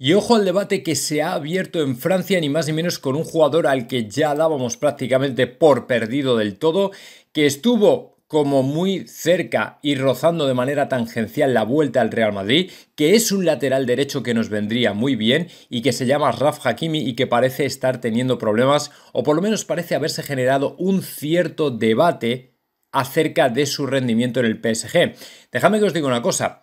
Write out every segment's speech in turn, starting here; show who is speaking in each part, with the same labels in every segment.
Speaker 1: Y ojo al debate que se ha abierto en Francia, ni más ni menos con un jugador al que ya dábamos prácticamente por perdido del todo, que estuvo como muy cerca y rozando de manera tangencial la vuelta al Real Madrid, que es un lateral derecho que nos vendría muy bien y que se llama Raf Hakimi y que parece estar teniendo problemas, o por lo menos parece haberse generado un cierto debate acerca de su rendimiento en el PSG. Déjame que os diga una cosa,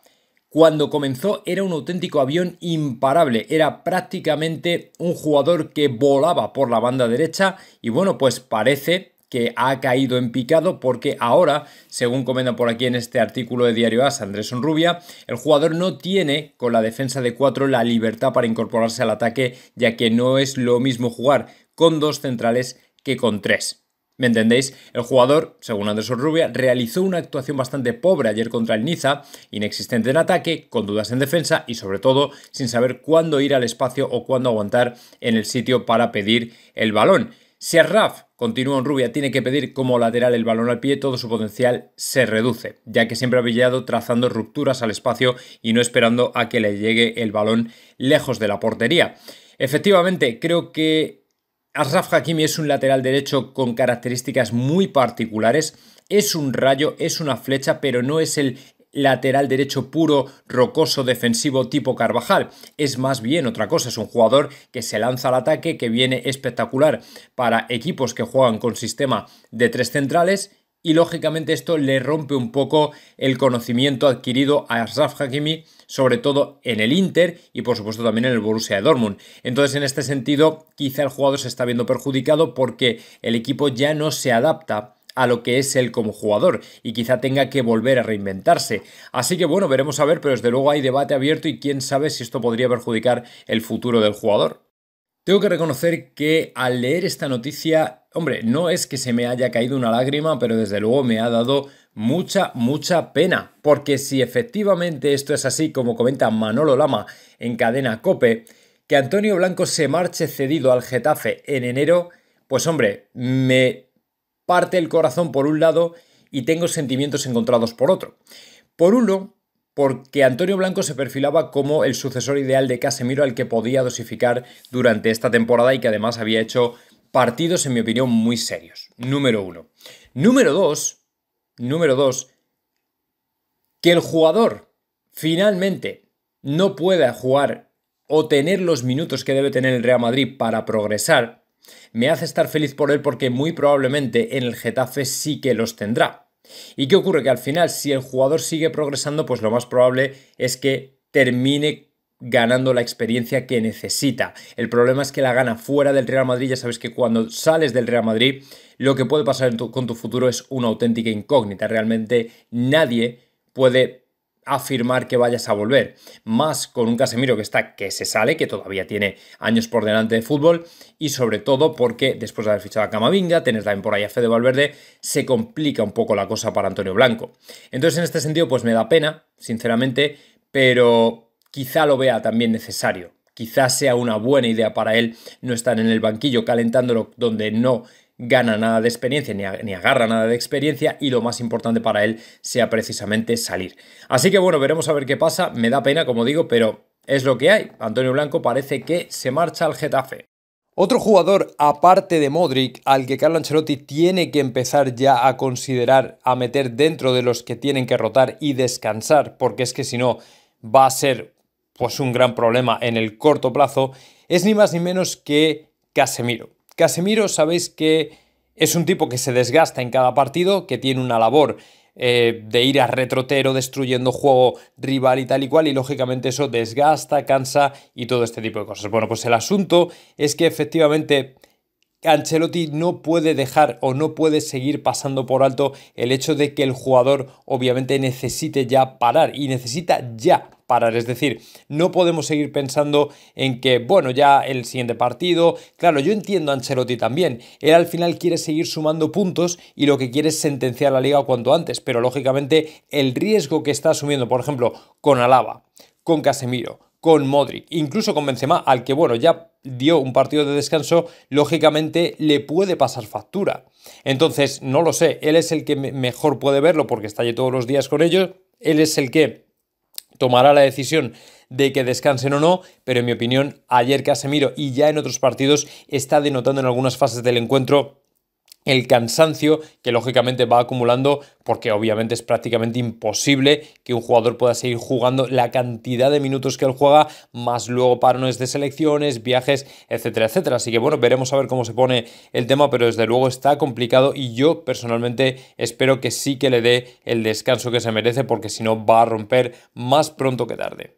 Speaker 1: cuando comenzó era un auténtico avión imparable, era prácticamente un jugador que volaba por la banda derecha y bueno, pues parece que ha caído en picado porque ahora, según comenta por aquí en este artículo de Diario As, Andrés Onrubia, el jugador no tiene con la defensa de 4 la libertad para incorporarse al ataque ya que no es lo mismo jugar con dos centrales que con tres. ¿Me entendéis? El jugador, según Anderson Rubia, realizó una actuación bastante pobre ayer contra el Niza, inexistente en ataque, con dudas en defensa y sobre todo sin saber cuándo ir al espacio o cuándo aguantar en el sitio para pedir el balón. Si Arraf continúa en Rubia, tiene que pedir como lateral el balón al pie, todo su potencial se reduce, ya que siempre ha brillado trazando rupturas al espacio y no esperando a que le llegue el balón lejos de la portería. Efectivamente, creo que Asraf Hakimi es un lateral derecho con características muy particulares. Es un rayo, es una flecha, pero no es el lateral derecho puro, rocoso, defensivo tipo Carvajal. Es más bien otra cosa, es un jugador que se lanza al ataque, que viene espectacular para equipos que juegan con sistema de tres centrales y lógicamente esto le rompe un poco el conocimiento adquirido a Asraf Hakimi sobre todo en el Inter y por supuesto también en el Borussia Dortmund. Entonces en este sentido quizá el jugador se está viendo perjudicado porque el equipo ya no se adapta a lo que es él como jugador y quizá tenga que volver a reinventarse. Así que bueno, veremos a ver, pero desde luego hay debate abierto y quién sabe si esto podría perjudicar el futuro del jugador. Tengo que reconocer que al leer esta noticia, hombre, no es que se me haya caído una lágrima, pero desde luego me ha dado mucha, mucha pena, porque si efectivamente esto es así, como comenta Manolo Lama en cadena Cope, que Antonio Blanco se marche cedido al Getafe en enero, pues hombre, me parte el corazón por un lado y tengo sentimientos encontrados por otro. Por uno, porque Antonio Blanco se perfilaba como el sucesor ideal de Casemiro al que podía dosificar durante esta temporada y que además había hecho partidos, en mi opinión, muy serios. Número uno. Número dos, número dos, que el jugador finalmente no pueda jugar o tener los minutos que debe tener el Real Madrid para progresar, me hace estar feliz por él porque muy probablemente en el Getafe sí que los tendrá. ¿Y qué ocurre? Que al final, si el jugador sigue progresando, pues lo más probable es que termine ganando la experiencia que necesita. El problema es que la gana fuera del Real Madrid. Ya sabes que cuando sales del Real Madrid lo que puede pasar con tu futuro es una auténtica incógnita. Realmente nadie puede afirmar que vayas a volver. Más con un Casemiro que está que se sale, que todavía tiene años por delante de fútbol y sobre todo porque después de haber fichado a Camavinga, tener también por ahí a Fede Valverde, se complica un poco la cosa para Antonio Blanco. Entonces en este sentido pues me da pena, sinceramente, pero quizá lo vea también necesario. Quizá sea una buena idea para él no estar en el banquillo calentándolo donde no gana nada de experiencia ni, agarra nada de experiencia y lo más importante para él sea precisamente salir. Así que bueno, veremos a ver qué pasa. Me da pena, como digo, pero es lo que hay. Antonio Blanco parece que se marcha al Getafe. Otro jugador aparte de Modric al que Carlo Ancelotti tiene que empezar ya a considerar a meter dentro de los que tienen que rotar y descansar, porque es que si no va a ser pues un gran problema en el corto plazo, es ni más ni menos que Casemiro. Casemiro, sabéis que es un tipo que se desgasta en cada partido, que tiene una labor eh, de ir a retrotero destruyendo juego rival y tal y cual, y lógicamente eso desgasta, cansa y todo este tipo de cosas. Bueno, pues el asunto es que efectivamente Ancelotti no puede dejar o no puede seguir pasando por alto el hecho de que el jugador obviamente necesite ya parar y necesita ya parar. Es decir, no podemos seguir pensando en que, bueno, ya el siguiente partido. Claro, yo entiendo a Ancelotti también. Él al final quiere seguir sumando puntos y lo que quiere es sentenciar la liga cuanto antes. Pero lógicamente, el riesgo que está asumiendo, por ejemplo, con Alaba, con Casemiro, con Modric, incluso con Benzema, al que bueno, ya dio un partido de descanso, lógicamente le puede pasar factura. Entonces, no lo sé, él es el que mejor puede verlo porque está todos los días con ellos, él es el que tomará la decisión de que descansen o no, pero en mi opinión, ayer Casemiro y ya en otros partidos está denotando en algunas fases del encuentro el cansancio que lógicamente va acumulando porque obviamente es prácticamente imposible que un jugador pueda seguir jugando la cantidad de minutos que él juega, más luego parones de selecciones, viajes, etcétera, etcétera. Así que bueno, veremos a ver cómo se pone el tema, pero desde luego está complicado y yo personalmente espero que sí que le dé el descanso que se merece porque si no va a romper más pronto que tarde.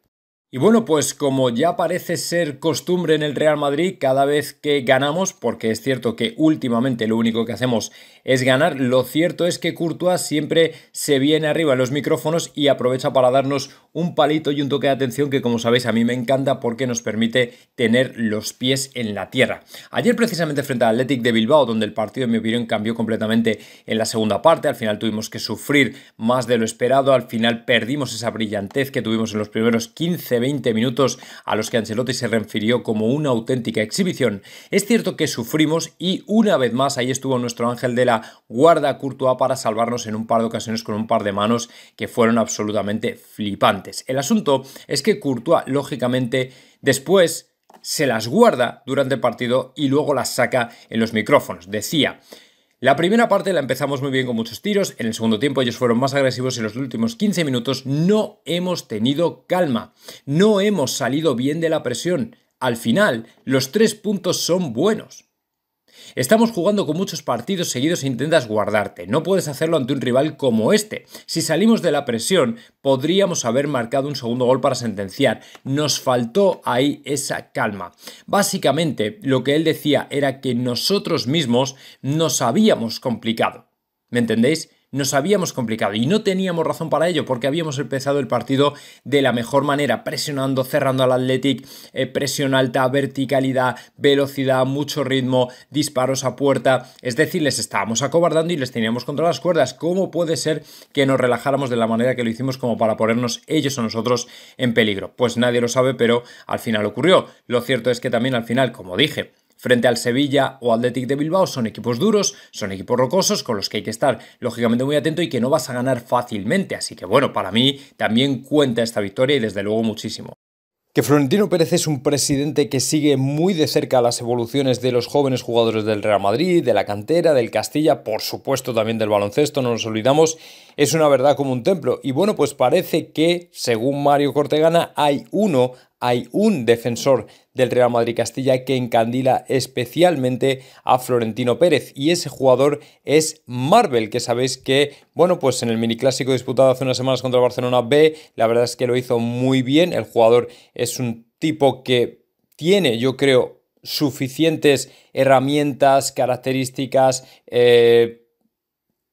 Speaker 1: Y bueno, pues como ya parece ser costumbre en el Real Madrid, cada vez que ganamos, porque es cierto que últimamente lo único que hacemos es ganar, lo cierto es que Courtois siempre se viene arriba en los micrófonos y aprovecha para darnos un palito y un toque de atención que como sabéis a mí me encanta porque nos permite tener los pies en la tierra. Ayer precisamente frente al Athletic de Bilbao, donde el partido en mi opinión cambió completamente en la segunda parte, al final tuvimos que sufrir más de lo esperado, al final perdimos esa brillantez que tuvimos en los primeros 15 20 minutos a los que Ancelotti se refirió como una auténtica exhibición, es cierto que sufrimos y una vez más ahí estuvo nuestro ángel de la guarda Courtois para salvarnos en un par de ocasiones con un par de manos que fueron absolutamente flipantes. El asunto es que Courtois, lógicamente, después se las guarda durante el partido y luego las saca en los micrófonos. Decía, la primera parte la empezamos muy bien con muchos tiros, en el segundo tiempo ellos fueron más agresivos y en los últimos 15 minutos no hemos tenido calma, no hemos salido bien de la presión. Al final, los tres puntos son buenos. Estamos jugando con muchos partidos seguidos e intentas guardarte. No puedes hacerlo ante un rival como este. Si salimos de la presión, podríamos haber marcado un segundo gol para sentenciar. Nos faltó ahí esa calma. Básicamente, lo que él decía era que nosotros mismos nos habíamos complicado. ¿Me entendéis? nos habíamos complicado y no teníamos razón para ello porque habíamos empezado el partido de la mejor manera, presionando, cerrando al Athletic, eh, presión alta, verticalidad, velocidad, mucho ritmo, disparos a puerta, es decir, les estábamos acobardando y les teníamos contra las cuerdas. ¿Cómo puede ser que nos relajáramos de la manera que lo hicimos como para ponernos ellos o nosotros en peligro? Pues nadie lo sabe, pero al final ocurrió. Lo cierto es que también al final, como dije, frente al Sevilla o al Athletic de Bilbao son equipos duros, son equipos rocosos con los que hay que estar lógicamente muy atento y que no vas a ganar fácilmente. Así que bueno, para mí también cuenta esta victoria y desde luego muchísimo. Que Florentino Pérez es un presidente que sigue muy de cerca las evoluciones de los jóvenes jugadores del Real Madrid, de la cantera, del Castilla, por supuesto también del baloncesto, no nos olvidamos, es una verdad como un templo. Y bueno, pues parece que, según Mario Cortegana, hay uno, hay un defensor del Real Madrid Castilla que encandila especialmente a Florentino Pérez y ese jugador es Marvel, que sabéis que, bueno, pues en el mini clásico disputado hace unas semanas contra el Barcelona B, la verdad es que lo hizo muy bien, el jugador es un tipo que tiene, yo creo, suficientes herramientas, características, eh,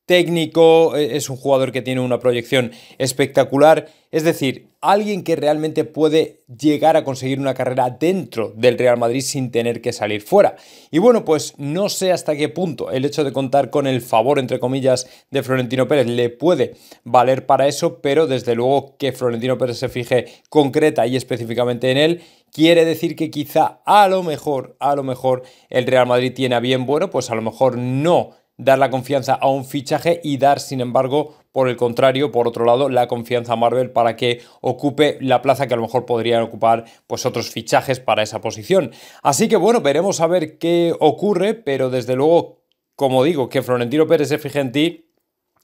Speaker 1: técnico, e, es un jugador que tiene una proyección espectacular, es decir, alguien que realmente puede llegar a conseguir una carrera dentro del Real Madrid sin tener que salir fuera. Y bueno, pues no sé hasta qué punto el hecho de contar con el favor, entre comillas, de Florentino Pérez le puede valer para eso, pero desde luego que Florentino Pérez se fije concreta y específicamente en él quiere decir que quizá a lo mejor, a lo mejor el Real Madrid tiene a bien, bueno, pues a lo mejor no dar la confianza a un fichaje y dar, sin embargo, por el contrario, por otro lado, la confianza a Marvel para que ocupe la plaza que a lo mejor podrían ocupar pues otros fichajes para esa posición. Así que bueno, veremos a ver qué ocurre, pero desde luego, como digo, que Florentino Pérez se fije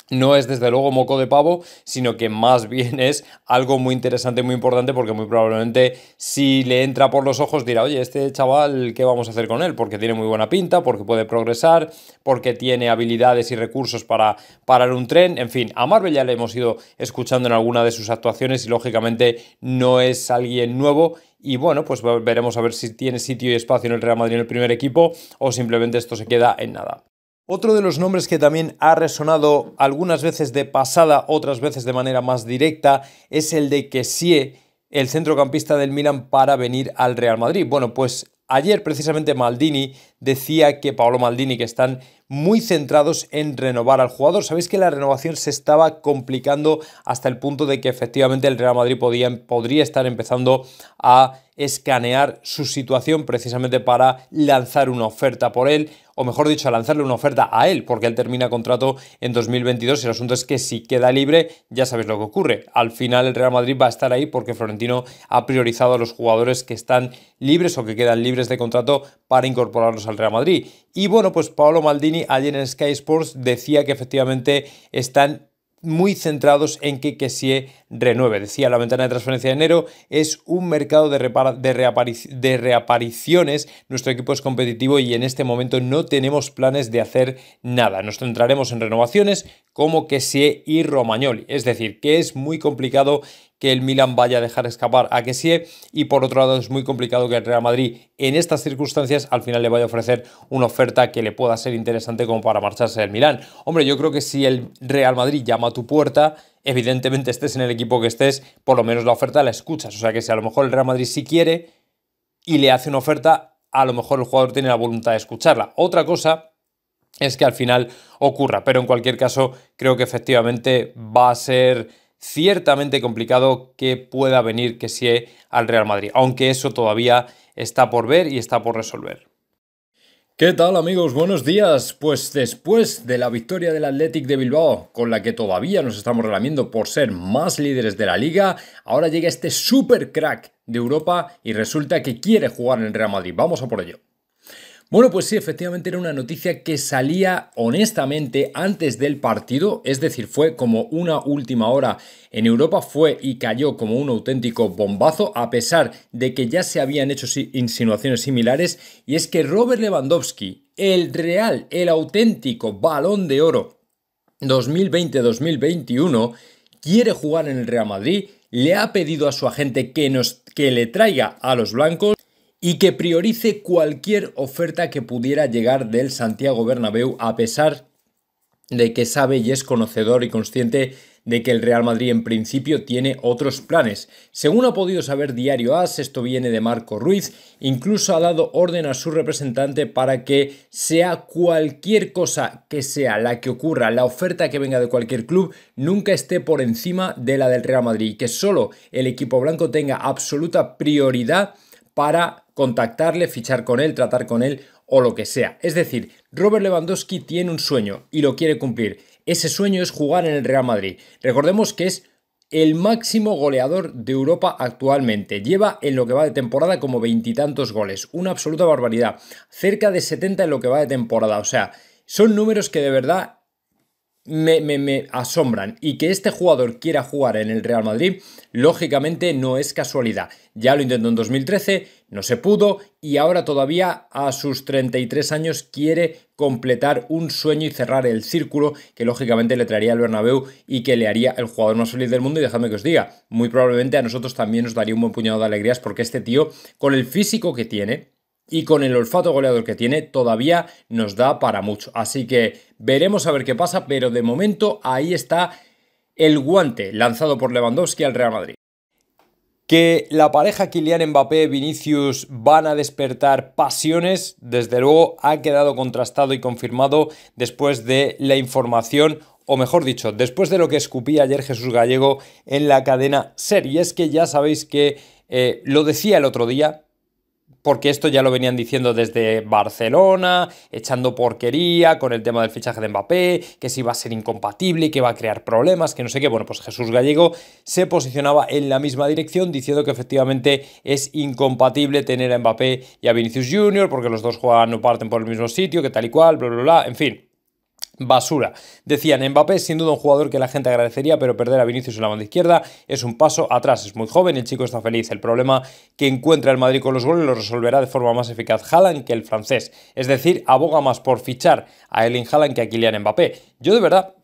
Speaker 1: no es desde luego moco de pavo, sino que más bien es algo muy interesante, muy importante, porque muy probablemente si le entra por los ojos dirá, oye, este chaval, ¿qué vamos a hacer con él? Porque tiene muy buena pinta, porque puede progresar, porque tiene habilidades y recursos para parar un tren, en fin, a Marvel ya le hemos ido escuchando en alguna de sus actuaciones y lógicamente no es alguien nuevo y bueno, pues veremos a ver si tiene sitio y espacio en el Real Madrid en el primer equipo o simplemente esto se queda en nada. Otro de los nombres que también ha resonado algunas veces de pasada, otras veces de manera más directa, es el de Kessie, el centrocampista del Milan, para venir al Real Madrid. Bueno, pues ayer precisamente Maldini decía que Paolo Maldini, que están muy centrados en renovar al jugador. Sabéis que la renovación se estaba complicando hasta el punto de que efectivamente el Real Madrid podría estar empezando a escanear su situación precisamente para lanzar una oferta por él, o mejor dicho, a lanzarle una oferta a él, porque él termina contrato en 2022. y El asunto es que si queda libre, ya sabéis lo que ocurre. Al final el Real Madrid va a estar ahí porque Florentino ha priorizado a los jugadores que están libres o que quedan libres de contrato para incorporarlos al Real Madrid. Y bueno, pues Paolo Maldini ayer en Sky Sports decía que efectivamente están muy centrados en que Kessie renueve. Decía, la ventana de transferencia de enero es un mercado de, de, de, reapariciones. Nuestro equipo es competitivo y en este momento no tenemos planes de hacer nada. Nos centraremos en renovaciones como Kessie y Romagnoli. Es decir, que es muy complicado que el Milan vaya a dejar escapar a Kessie y por otro lado es muy complicado que el Real Madrid en estas circunstancias al final le vaya a ofrecer una oferta que le pueda ser interesante como para marcharse del Milan. Hombre, yo creo que si el Real Madrid llama a tu puerta, evidentemente estés en el equipo que estés, por lo menos la oferta la escuchas. O sea que si a lo mejor el Real Madrid sí quiere y le hace una oferta, a lo mejor el jugador tiene la voluntad de escucharla. Otra cosa es que al final ocurra. Pero en cualquier caso, creo que efectivamente va a ser ciertamente complicado que pueda venir que sí al Real Madrid, aunque eso todavía está por ver y está por resolver. ¿Qué tal amigos? Buenos días. Pues después de la victoria del Athletic de Bilbao, con la que todavía nos estamos relamiendo por ser más líderes de la liga, ahora llega este super crack de Europa y resulta que quiere jugar en el Real Madrid. Vamos a por ello. Bueno, pues sí, efectivamente era una noticia que salía honestamente antes del partido, es decir, fue como una última hora en Europa, fue y cayó como un auténtico bombazo, a pesar de que ya se habían hecho insinuaciones similares, y es que Robert Lewandowski, el real, el auténtico balón de oro 2020-2021, quiere jugar en el Real Madrid, le ha pedido a su agente que, nos, que le traiga a los blancos, y que priorice cualquier oferta que pudiera llegar del Santiago Bernabéu a pesar de que sabe y es conocedor y consciente de que el Real Madrid en principio tiene otros planes. Según ha podido saber Diario As, esto viene de Marco Ruiz, incluso ha dado orden a su representante para que sea cualquier cosa que sea la que ocurra, la oferta que venga de cualquier club, nunca esté por encima de la del Real Madrid, que solo el equipo blanco tenga absoluta prioridad para contactarle, fichar con él, tratar con él o lo que sea. Es decir, Robert Lewandowski tiene un sueño y lo quiere cumplir. Ese sueño es jugar en el Real Madrid. Recordemos que es el máximo goleador de Europa actualmente. Lleva en lo que va de temporada como veintitantos goles. Una absoluta barbaridad. Cerca de 70 en lo que va de temporada. O sea, son números que de verdad me, asombran. Y que este jugador quiera jugar en el Real Madrid, lógicamente no es casualidad. Ya lo intentó en 2013 no se pudo y ahora todavía a sus 33 años quiere completar un sueño y cerrar el círculo que lógicamente le traería al Bernabéu y que le haría el jugador más feliz del mundo y dejadme que os diga, muy probablemente a nosotros también nos daría un buen puñado de alegrías porque este tío con el físico que tiene y con el olfato goleador que tiene todavía nos da para mucho. Así que veremos a ver qué pasa, pero de momento ahí está el guante lanzado por Lewandowski al Real Madrid. Que la pareja Kylian Mbappé-Vinicius van a despertar pasiones, desde luego ha quedado contrastado y confirmado después de la información o mejor dicho, después de lo que escupía ayer Jesús Gallego en la cadena SER. Y es que ya sabéis que eh, lo decía el otro día, porque esto ya lo venían diciendo desde Barcelona, echando porquería con el tema del fichaje de Mbappé, que si va a ser incompatible, que va a crear problemas, que no sé qué. Bueno, pues Jesús Gallego se posicionaba en la misma dirección diciendo que efectivamente es incompatible tener a Mbappé y a Vinicius Jr porque los dos juegan no parten por el mismo sitio, que tal y cual, bla, bla, bla, en fin basura. Decían, Mbappé sin duda un jugador que la gente agradecería, pero perder a Vinicius en la banda izquierda es un paso atrás. Es muy joven, el chico está feliz. El problema que encuentra el Madrid con los goles lo resolverá de forma más eficaz Haaland que el francés. Es decir, aboga más por fichar a Elin Haaland que a Kylian Mbappé. Yo de verdad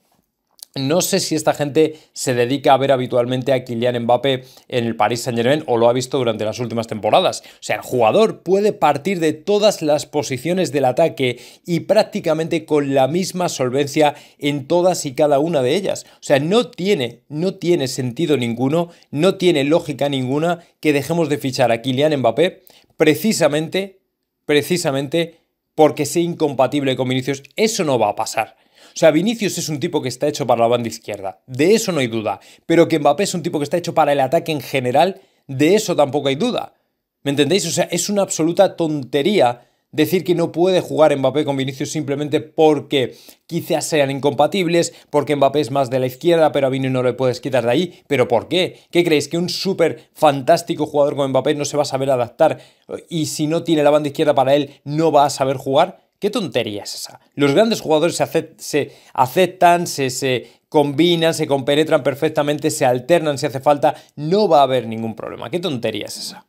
Speaker 1: no sé si esta gente se dedica a ver habitualmente a Kylian Mbappé en el Paris Saint-Germain o lo ha visto durante las últimas temporadas. O sea, el jugador puede partir de todas las posiciones del ataque y prácticamente con la misma solvencia en todas y cada una de ellas. O sea, no tiene, no tiene sentido ninguno, no tiene lógica ninguna que dejemos de fichar a Kylian Mbappé precisamente, precisamente porque sea incompatible con Vinicius. Eso no va a pasar. O sea, Vinicius es un tipo que está hecho para la banda izquierda, de eso no hay duda. Pero que Mbappé es un tipo que está hecho para el ataque en general, de eso tampoco hay duda. ¿Me entendéis? O sea, es una absoluta tontería decir que no puede jugar Mbappé con Vinicius simplemente porque quizás sean incompatibles, porque Mbappé es más de la izquierda, pero a Vinicius no le puedes quitar de ahí. ¿Pero por qué? ¿Qué creéis? ¿Que un súper fantástico jugador como Mbappé no se va a saber adaptar y si no tiene la banda izquierda para él no va a saber jugar? ¿Qué tontería es esa? Los grandes jugadores se, aceptan, se combinan, se compenetran perfectamente, se alternan si hace falta, no va a haber ningún problema. ¿Qué tontería es esa?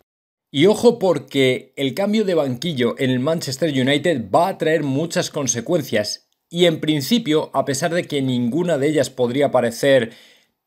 Speaker 1: Y ojo porque el cambio de banquillo en el Manchester United va a traer muchas consecuencias y en principio, a pesar de que ninguna de ellas podría parecer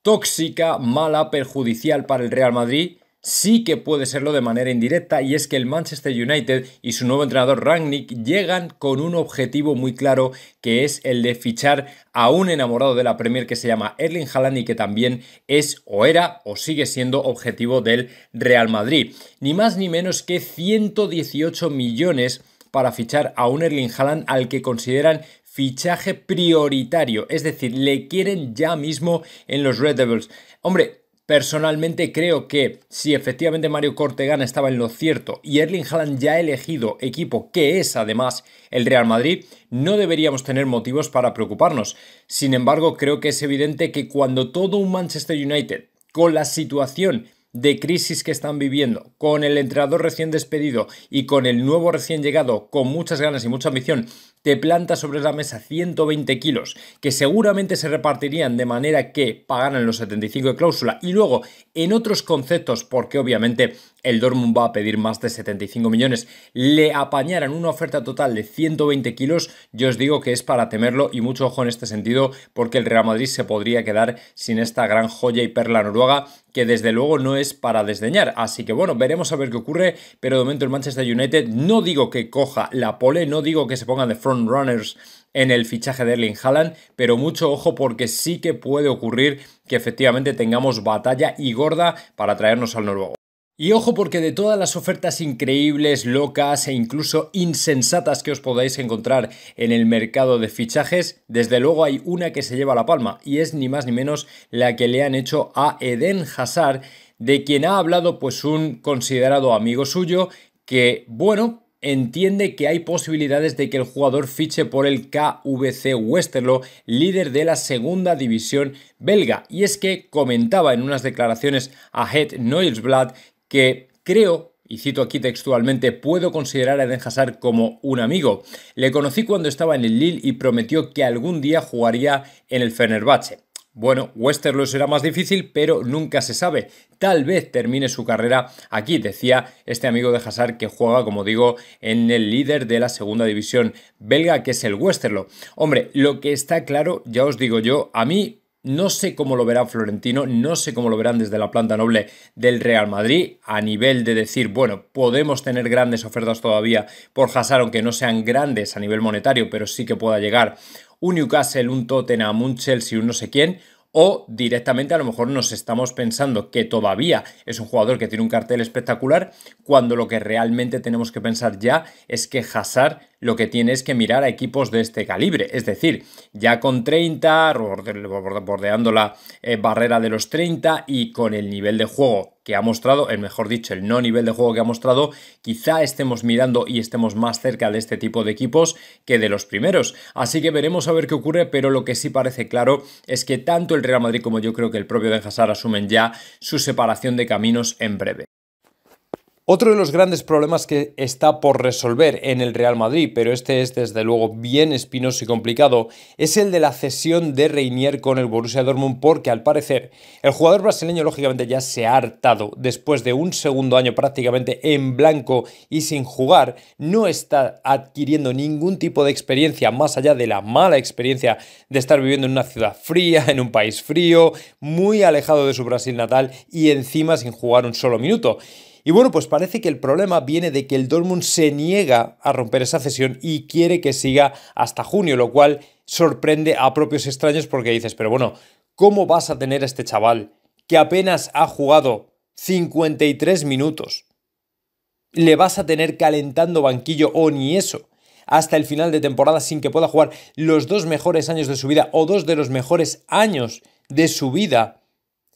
Speaker 1: tóxica, mala, perjudicial para el Real Madrid, sí que puede serlo de manera indirecta y es que el Manchester United y su nuevo entrenador Rangnick llegan con un objetivo muy claro que es el de fichar a un enamorado de la Premier que se llama Erling Haaland y que también es o era o sigue siendo objetivo del Real Madrid. Ni más ni menos que 118 millones para fichar a un Erling Haaland al que consideran fichaje prioritario, es decir, le quieren ya mismo en los Red Devils. Hombre, Personalmente creo que si efectivamente Mario Cortegana estaba en lo cierto y Erling Haaland ya ha elegido equipo que es además el Real Madrid, no deberíamos tener motivos para preocuparnos. Sin embargo, creo que es evidente que cuando todo un Manchester United, con la situación de crisis que están viviendo, con el entrenador recién despedido y con el nuevo recién llegado, con muchas ganas y mucha ambición, te planta sobre la mesa 120 kilos que seguramente se repartirían de manera que pagaran los 75 de cláusula y luego en otros conceptos, porque obviamente el Dortmund va a pedir más de 75 millones, le apañaran una oferta total de 120 kilos, yo os digo que es para temerlo y mucho ojo en este sentido porque el Real Madrid se podría quedar sin esta gran joya y perla noruega que desde luego no es para desdeñar. Así que bueno, veremos a ver qué ocurre, pero de momento el Manchester United no digo que coja la pole, no digo que se ponga de front Runners en el fichaje de Erling Haaland, pero mucho ojo porque sí que puede ocurrir que efectivamente tengamos batalla y gorda para traernos al noruego. Y ojo porque de todas las ofertas increíbles, locas e incluso insensatas que os podáis encontrar en el mercado de fichajes, desde luego hay una que se lleva la palma y es ni más ni menos la que le han hecho a Eden Hazard, de quien ha hablado pues un considerado amigo suyo que, bueno, entiende que hay posibilidades de que el jugador fiche por el KVC Westerlo, líder de la segunda división belga. Y es que comentaba en unas declaraciones a Het Noilsblad que creo y cito aquí textualmente, puedo considerar a Eden Hazard como un amigo. Le conocí cuando estaba en el Lille y prometió que algún día jugaría en el Fenerbahce. Bueno, Westerlo será más difícil, pero nunca se sabe. Tal vez termine su carrera aquí, decía este amigo de Hazard que juega, como digo, en el líder de la segunda división belga, que es el Westerlo. Hombre, lo que está claro, ya os digo yo, a mí no sé cómo lo verá Florentino, no sé cómo lo verán desde la planta noble del Real Madrid, a nivel de decir, bueno, podemos tener grandes ofertas todavía por Hazard, aunque no sean grandes a nivel monetario, pero sí que pueda llegar un Newcastle, un Tottenham, un Chelsea, un no sé quién, o directamente a lo mejor nos estamos pensando que todavía es un jugador que tiene un cartel espectacular, cuando lo que realmente tenemos que pensar ya es que Hazard lo que tiene es que mirar a equipos de este calibre. Es decir, ya con 30, bordeando la eh, barrera de los 30 y con el nivel de juego ha mostrado, el mejor dicho, el no nivel de juego que ha mostrado, quizá estemos mirando y estemos más cerca de este tipo de equipos que de los primeros. Así que veremos a ver qué ocurre, pero lo que sí parece claro es que tanto el Real Madrid como yo creo que el propio Ben Hazard asumen ya su separación de caminos en breve. Otro de los grandes problemas que está por resolver en el Real Madrid, pero este es desde luego bien espinoso y complicado, es el de la cesión de Reinier con el Borussia Dortmund porque al parecer el jugador brasileño lógicamente ya se ha hartado después de un segundo año prácticamente en blanco y sin jugar, no está adquiriendo ningún tipo de experiencia más allá de la mala experiencia de estar viviendo en una ciudad fría, en un país frío, muy alejado de su Brasil natal y encima sin jugar un solo minuto. Y bueno, pues parece que el problema viene de que el Dortmund se niega a romper esa cesión y quiere que siga hasta junio, lo cual sorprende a propios extraños porque dices, pero bueno, ¿cómo vas a tener a este chaval que apenas ha jugado 53 minutos? ¿Le vas a tener calentando banquillo o ni eso? hasta el final de temporada sin que pueda jugar los dos mejores años de su vida o dos de los mejores años de su vida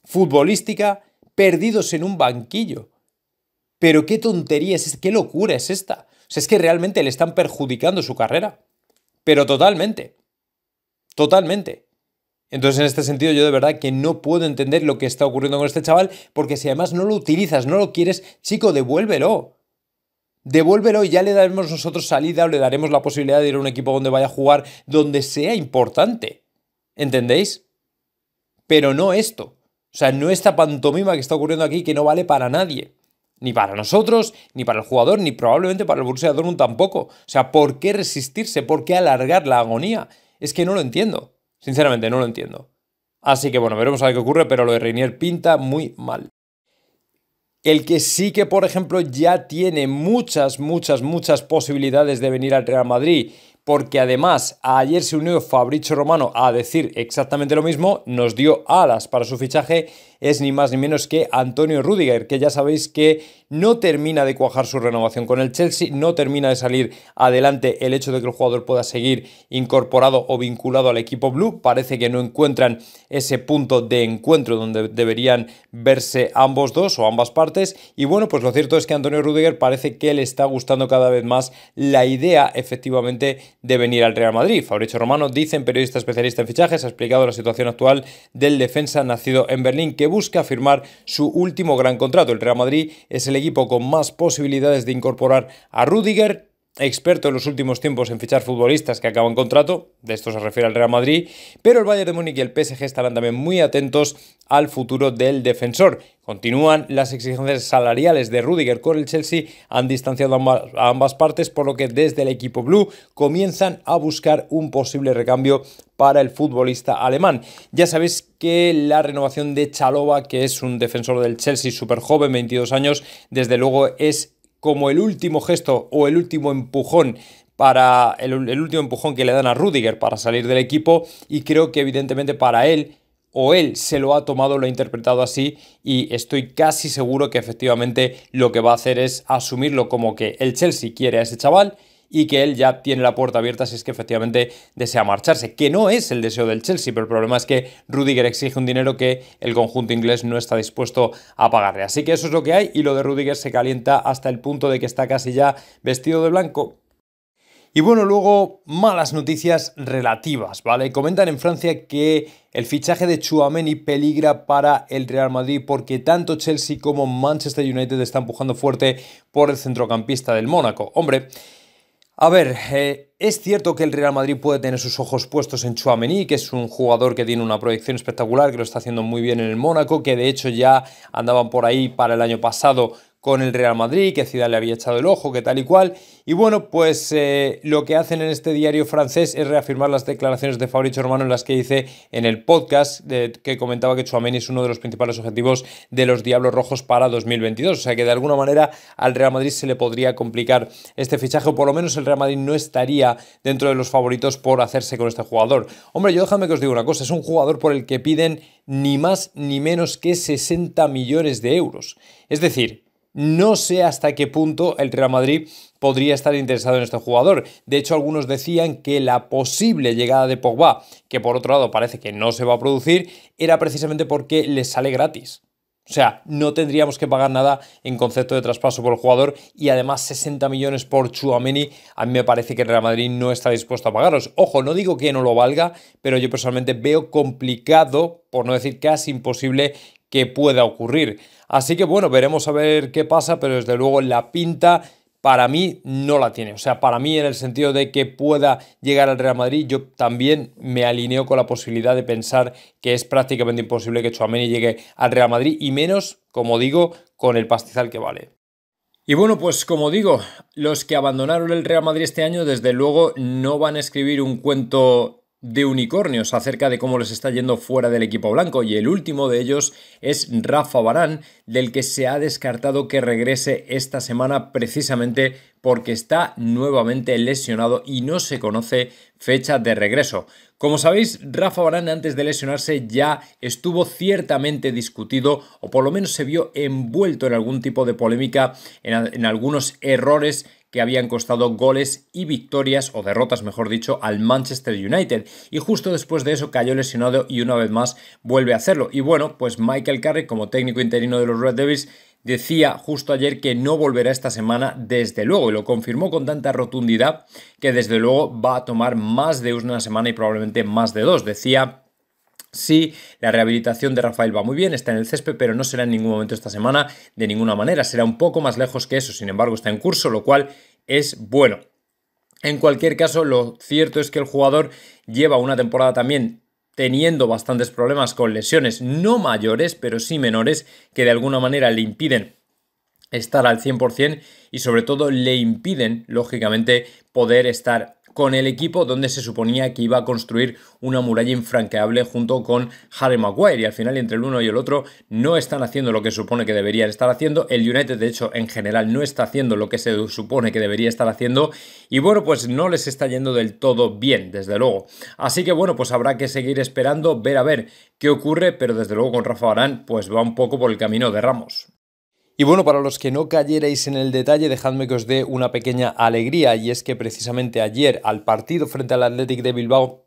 Speaker 1: futbolística perdidos en un banquillo. Pero qué tontería es qué locura es esta. O sea, es que realmente le están perjudicando su carrera. Pero totalmente. Totalmente. Entonces, en este sentido, yo de verdad que no puedo entender lo que está ocurriendo con este chaval, porque si además no lo utilizas, no lo quieres, chico, devuélvelo. Devuélvelo y ya le daremos nosotros salida o le daremos la posibilidad de ir a un equipo donde vaya a jugar, donde sea importante. ¿Entendéis? Pero no esto. O sea, no esta pantomima que está ocurriendo aquí que no vale para nadie. Ni para nosotros, ni para el jugador, ni probablemente para el Borussia Dortmund tampoco. O sea, ¿por qué resistirse? ¿Por qué alargar la agonía? Es que no lo entiendo. Sinceramente, no lo entiendo. Así que bueno, veremos a ver qué ocurre, pero lo de Reinier pinta muy mal. El que sí que, por ejemplo, ya tiene muchas, muchas, muchas posibilidades de venir al Real Madrid, porque además ayer se unió Fabricio Romano a decir exactamente lo mismo, nos dio alas para su fichaje es ni más ni menos que Antonio Rudiger, que ya sabéis que no termina de cuajar su renovación con el Chelsea, no termina de salir adelante el hecho de que el jugador pueda seguir incorporado o vinculado al equipo blue. Parece que no encuentran ese punto de encuentro donde deberían verse ambos dos o ambas partes. Y bueno, pues lo cierto es que Antonio Rudiger parece que le está gustando cada vez más la idea efectivamente de venir al Real Madrid. Fabricio Romano, dicen periodista especialista en fichajes, ha explicado la situación actual del defensa nacido en Berlín que busca firmar su último gran contrato. El Real Madrid es el equipo con más posibilidades de incorporar a Rudiger, experto en los últimos tiempos en fichar futbolistas que acaban contrato, de esto se refiere al Real Madrid, pero el Bayern de Múnich y el PSG estarán también muy atentos al futuro del defensor. Continúan las exigencias salariales de Rudiger con el Chelsea, han distanciado a ambas partes, por lo que desde el equipo blue comienzan a buscar un posible recambio para el futbolista alemán. Ya sabéis que la renovación de Chalova, que es un defensor del Chelsea súper joven, 22 años, desde luego es como el último gesto o el último empujón para el, último empujón que le dan a Rudiger para salir del equipo y creo que evidentemente para él o él se lo ha tomado, lo ha interpretado así y estoy casi seguro que efectivamente lo que va a hacer es asumirlo como que el Chelsea quiere a ese chaval y que él ya tiene la puerta abierta si es que efectivamente desea marcharse, que no es el deseo del Chelsea, pero el problema es que Rudiger exige un dinero que el conjunto inglés no está dispuesto a pagarle. Así que eso es lo que hay y lo de Rudiger se calienta hasta el punto de que está casi ya vestido de blanco. Y bueno, luego malas noticias relativas, ¿vale? Comentan en Francia que el fichaje de Chuameni peligra para el Real Madrid porque tanto Chelsea como Manchester United están empujando fuerte por el centrocampista del Mónaco. Hombre, a ver, eh, es cierto que el Real Madrid puede tener sus ojos puestos en Chouameni, que es un jugador que tiene una proyección espectacular, que lo está haciendo muy bien en el Mónaco, que de hecho ya andaban por ahí para el año pasado con el Real Madrid, que Zidane le había echado el ojo, que tal y cual. Y bueno, pues eh, lo que hacen en este diario francés es reafirmar las declaraciones de Fabricio Romano en las que dice en el podcast que comentaba que Chouameni es uno de los principales objetivos de los Diablos Rojos para 2022. O sea que de alguna manera al Real Madrid se le podría complicar este fichaje, o por lo menos el Real Madrid no estaría dentro de los favoritos por hacerse con este jugador. Hombre, yo déjame que os diga una cosa, es un jugador por el que piden ni más ni menos que 60 millones de euros. Es decir, no sé hasta qué punto el Real Madrid podría estar interesado en este jugador. De hecho, algunos decían que la posible llegada de Pogba, que por otro lado parece que no se va a producir, era precisamente porque le sale gratis. O sea, no tendríamos que pagar nada en concepto de traspaso por el jugador y además 60 millones por Chuameni, a mí me parece que el Real Madrid no está dispuesto a pagarlos. Ojo, no digo que no lo valga, pero yo personalmente veo complicado, por no decir casi imposible, que pueda ocurrir. Así que bueno, veremos a ver qué pasa, pero desde luego la pinta para mí no la tiene. O sea, para mí en el sentido de que pueda llegar al Real Madrid, yo también me alineo con la posibilidad de pensar que es prácticamente imposible que Chouameni llegue al Real Madrid y menos, como digo, con el pastizal que vale. Y bueno, pues como digo, los que abandonaron el Real Madrid este año, desde luego no van a escribir un cuento de unicornios acerca de cómo les está yendo fuera del equipo blanco y el último de ellos es Rafa Barán, del que se ha descartado que regrese esta semana precisamente porque está nuevamente lesionado y no se conoce fecha de regreso. Como sabéis, Rafa Barán antes de lesionarse ya estuvo ciertamente discutido o por lo menos se vio envuelto en algún tipo de polémica, en, en algunos errores que habían costado goles y victorias, o derrotas mejor dicho, al Manchester United. Y justo después de eso cayó lesionado y una vez más vuelve a hacerlo. Y bueno, pues Michael Carrick como técnico interino de los Red Devils decía justo ayer que no volverá esta semana, desde luego, y lo confirmó con tanta rotundidad que desde luego va a tomar más de una semana y probablemente más de dos. Decía Sí, la rehabilitación de Rafael va muy bien, está en el césped, pero no será en ningún momento esta semana, de ninguna manera, será un poco más lejos que eso, sin embargo está en curso, lo cual es bueno. En cualquier caso, lo cierto es que el jugador lleva una temporada también teniendo bastantes problemas con lesiones no mayores, pero sí menores, que de alguna manera le impiden estar al 100% y sobre todo le impiden, lógicamente, poder estar con el equipo donde se suponía que iba a construir una muralla infranqueable junto con Harry Maguire. Y al final, entre el uno y el otro, no están haciendo lo que supone que deberían estar haciendo. El United, de hecho, en general no está haciendo lo que se supone que debería estar haciendo. Y bueno, pues no les está yendo del todo bien, desde luego. Así que bueno, pues habrá que seguir esperando, ver a ver qué ocurre, pero desde luego con Rafa Arán, pues va un poco por el camino de Ramos. Y bueno, para los que no cayerais en el detalle, dejadme que os dé una pequeña alegría, y es que precisamente ayer, al partido frente al Athletic de Bilbao,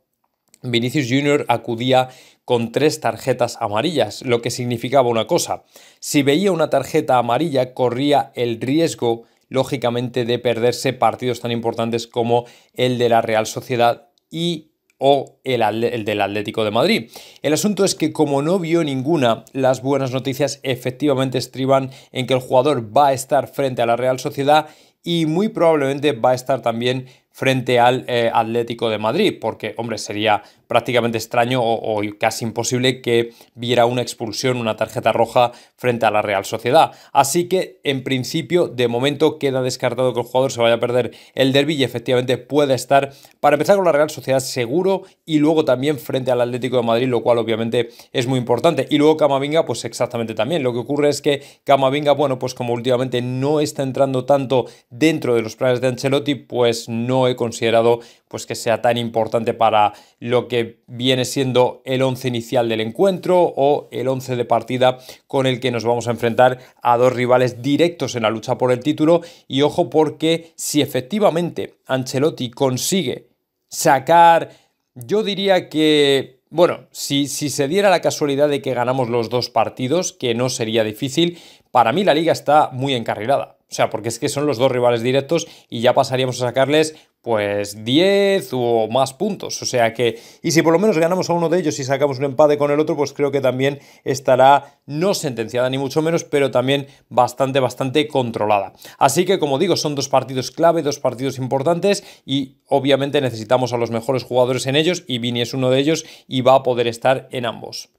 Speaker 1: Vinicius Jr. acudía con tres tarjetas amarillas, lo que significaba una cosa. Si veía una tarjeta amarilla, corría el riesgo, lógicamente, de perderse partidos tan importantes como el de la Real Sociedad y o el, del Atlético de Madrid. El asunto es que como no vio ninguna, las buenas noticias efectivamente estriban en que el jugador va a estar frente a la Real Sociedad y muy probablemente va a estar también frente al eh, Atlético de Madrid, porque hombre, sería prácticamente extraño o, casi imposible que viera una expulsión, una tarjeta roja frente a la Real Sociedad. Así que, en principio, de momento queda descartado que el jugador se vaya a perder el derby y efectivamente puede estar, para empezar con la Real Sociedad seguro y luego también frente al Atlético de Madrid, lo cual obviamente es muy importante. Y luego Camavinga, pues exactamente también. Lo que ocurre es que Camavinga, bueno, pues como últimamente no está entrando tanto dentro de los planes de Ancelotti, pues no he considerado pues que sea tan importante para lo que viene siendo el 11 inicial del encuentro o el 11 de partida con el que nos vamos a enfrentar a dos rivales directos en la lucha por el título y ojo porque si efectivamente Ancelotti consigue sacar, yo diría que bueno, si, si, se diera la casualidad de que ganamos los dos partidos, que no sería difícil, para mí la liga está muy encarrilada. O sea, porque es que son los dos rivales directos y ya pasaríamos a sacarles pues 10 o más puntos. O sea que, y si por lo menos ganamos a uno de ellos y sacamos un empate con el otro, pues creo que también estará no sentenciada ni mucho menos, pero también bastante, bastante controlada. Así que, como digo, son dos partidos clave, dos partidos importantes y obviamente necesitamos a los mejores jugadores en ellos y Vini es uno de ellos y va a poder estar en ambos.